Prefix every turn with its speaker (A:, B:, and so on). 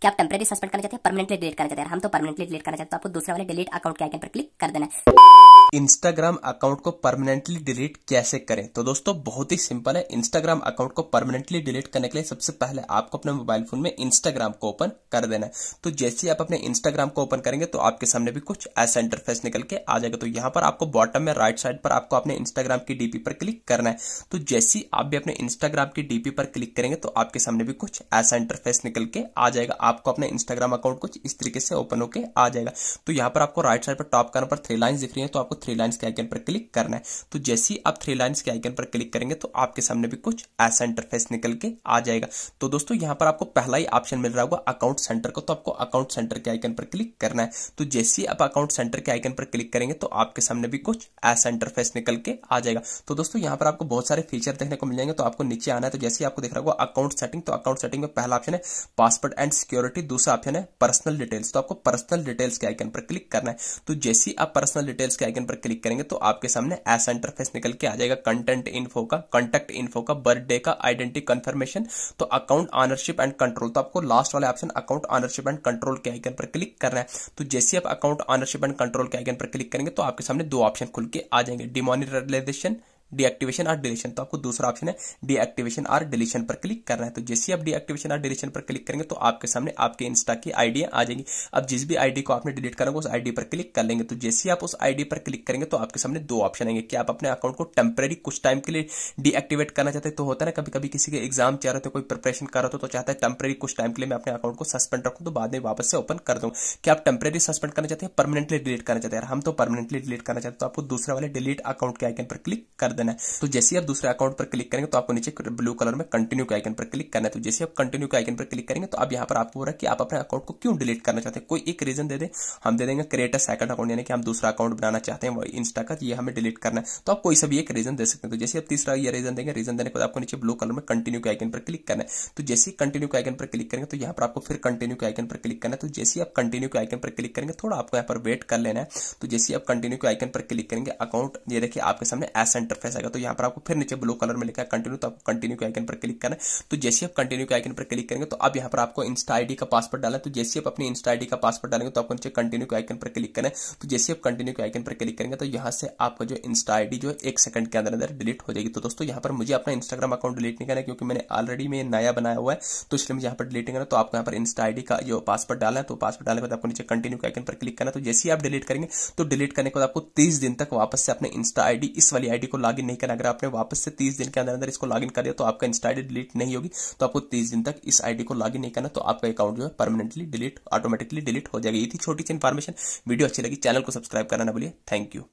A: कि आप temporary suspend करना चाहते हैं परमानेंटली डिलीट करना चाहते हैं हम तो परमानेंटली डिलीट करना चाहते हैं तो आपको दूसरे वाले डिलीट अकाउंट के आइकन पर क्लिक कर देना है इंस्टाग्राम अकाउंट को परमानेंटली डिलीट कैसे करें तो दोस्तों बहुत ही सिंपल है इंस्टाग्राम अकाउंट को परमानेंटली डिलीट करने के लिए सबसे पहले आपको अपने मोबाइल फोन में इंस्टाग्राम को ओपन कर देना है तो जैसे ही आप अपने इंस्टाग्राम को ओपन करेंगे तो आपके सामने भी कुछ ऐसा इंटरफेस निकल के आ जाएगा तो यहाँ पर आपको बॉटम में राइट साइड पर आपको अपने इंस्टाग्राम की डीपी पर क्लिक करना है तो जैसे ही आप भी अपने इंस्टाग्राम की डीपी पर क्लिक करेंगे तो आपके सामने भी कुछ ऐसा इंटरफेस निकल के आ जाएगा आपको अपने इंस्टाग्राम अकाउंट कुछ इस तरीके से ओपन होकर आ जाएगा तो यहाँ पर आपको राइट साइड पर टॉप कॉर्नर पर थ्री लाइन दिख रही है तो आपको थ्री लाइन्स के आइकन पर क्लिक करना है तो जैसे ही आप थ्री लाइन्स के आइकन पर क्लिक करेंगे तो आपके सामने भी कुछ ऐसा इंटरफेस निकल के आ जाएगा तो दोस्तों यहाँ पर आपको पहला ही ऑप्शन मिल रहा होगा अकाउंट सेंटर का तो आपको अकाउंट सेंटर के आइकन पर क्लिक करना है तो जैसे ही आप अकाउंट सेंटर के आइकन पर क्लिक करेंगे तो आपके सामने भी कुछ ऐसा इंटरफेस निकल के आ जाएगा तो दोस्तों यहाँ पर आपको बहुत सारे फीचर देखने को मिल जाएंगे तो आपको नीचे आना है तो जैसे ही आपको देख रहा होगा अकाउंट सेटिंग तो अकाउंट सेटिंग में पहला ऑप्शन है पासवर्ड एंड सिक्योरिटी दूसरा ऑप्शन है पर्सनल डिटेल्स तो आपको पर्सनल डिटेल्स के आइकन पर क्लिक करना है तो जैसे ही आप पर्सनल डिटेल्स के आइकन पर क्लिक करेंगे तो आपके सामने ऐसा इंटरफेस निकल के आ जाएगा कंटेंट इन्फो का कंटेक्ट इन्फो का बर्थडे का आइडेंटिटी कंफर्मेशन तो अकाउंट ऑनरशिप एंड कंट्रोल तो आपको लास्ट वाले option account ownership and control के आइकन पर क्लिक करना है तो जैसे आप अकाउंट ऑनरशिप एंड कंट्रोल के आइकन पर क्लिक करेंगे तो आपके सामने दो ऑप्शन खुल के आ जाएंगे डिमोनिटाइजेशन डीएक्टिवेशन और डिलीशन तो आपको दूसरा ऑप्शन है डीएक्टिवेशन और डिलीशन पर क्लिक करना है तो जैसे आप डीएक्टिवेशन और डिलीशन पर क्लिक करेंगे तो आपके सामने आपके इंस्टा की आईडिया आ जाएगी अब जिस भी आईडी को आपने डिलीट करेंगे उस आईडी पर क्लिक कर लेंगे तो जैसे आप उस आईडी पर क्लिक करेंगे तो आपके सामने दो ऑप्शन आएंगे कि आप अपने अकाउंट को टेम्प्रेरी कुछ टाइम के लिए डीएक्टिवेट करना चाहते तो होता है ना कभी कभी किसी के एग्जाम चाह रहे थे कोई प्रिपरेशन कर रहा था तो चाहता है टेम्प्रेरी कुछ टाइम के लिए मैं अपने अकाउंट को सस्पेंड रखूँ तो बाद में वापस से ओपन कर दूँ कि आप टेम्प्रेरी सस्पेंड करना चाहते हैं परमानेंटली डिलीट करना चाहते हैं हम तो परमानेंटली डिलीट करना चाहते हैं तो आपको दूसरे वाले डिलीट अकाउंट के आइकन पर क्लिक कर देना है तो जैसे आप दूसरे अकाउंट पर क्लिक करेंगे तो आपको नीचे ब्लू कलर में कंटिन्यू के आइकन पर क्लिक करना है तो जैसे आप कंटिन्यू के आइकन पर क्लिक करेंगे तो अब यहाँ पर आपको बोल रहा है कि आप अपने अकाउंट को क्यों डिलीट करना चाहते हैं कोई एक रीजन दे दे हम दे देंगे क्रिएट सेकंड अकाउंट यानी कि हम दूसरा अकाउंट बनाना चाहते हैं इंस्टा का ये हमें डिलीट करना है तो आप कोई सभी एक रीजन दे सकते हैं तो जैसे आप तीसरा ये रीजन देंगे रीजन देने के बाद आपको नीचे ब्लू कलर में कंटिन्यू के आइकन पर क्लिक करना है तो जैसे ही कंटिन्यू के आइकन पर क्लिक करेंगे तो यहाँ पर आपको फिर कंटिन्यू के आइकन पर क्लिक करना है तो जैसे ही आप कंटिन्यू के आइकन पर क्लिक करेंगे थोड़ा आपको यहाँ पर वेट कर लेना है तो जैसे आप कंटिन्यू के आइकन पर क्लिक करेंगे अकाउंट ये देखिए आपके सामने एस इंटरफेस कैसे आएगा तो यहाँ पर आपको फिर नीचे ब्लू कलर में लिखा है कंटिन्यू तो आपको कंटिन्यू के आइकन पर क्लिक करना है तो जैसे आप कंटिन्यू के आइकन पर क्लिक करेंगे तो अब यहाँ पर आपको इंस्टा आईडी का पासवर्ड डाला तो जैसे आप अपनी इंस्टा आईडी का पासवर्ड डालेंगे तो आपको नीचे कंटिन्यू के आइकन पर क्लिक करना है तो जैसे आप कंटिन्यू के आइकन पर क्लिक करेंगे तो यहाँ से आपका जो इंस्टा आईडी जो है एक सेकंड के अंदर अंदर डिलीट हो जाएगी तो दोस्तों यहाँ पर मुझे अपना इंस्टाग्राम अकाउंट डिलीट नहीं करना क्योंकि मैंने ऑलरेडी मैं नया बनाया हुआ है तो इसलिए मुझे यहाँ पर डिलीट करना तो आपको यहाँ पर इंस्टा आईडी का जो पासवर्ड डाला है तो पासवर्ड डालने के बाद आपको नीचे कंटिन्यू के आइकन पर क्लिक करना तो जैसे ही आप डिलीट करेंगे तो डिलीट करने के बाद आपको तीस दिन तक वापस से अपने इंस्टा आईडी इस वाली आईडी को लॉग लॉगिन नहीं करना अगर आपने वापस से तीस दिन के अंदर अंदर इसको लॉगिन कर दिया तो आपका इंस्टा डिलीट नहीं होगी तो आपको तीस दिन तक इस आईडी को लॉगिन नहीं करना तो आपका अकाउंट जो है परमानेंटली डिलीट ऑटोमेटिकली डिलीट हो जाएगी ये थी छोटी सी इन्फॉर्मेशन वीडियो अच्छी लगी चैनल को सब्सक्राइब करना बोलिए थैंक यू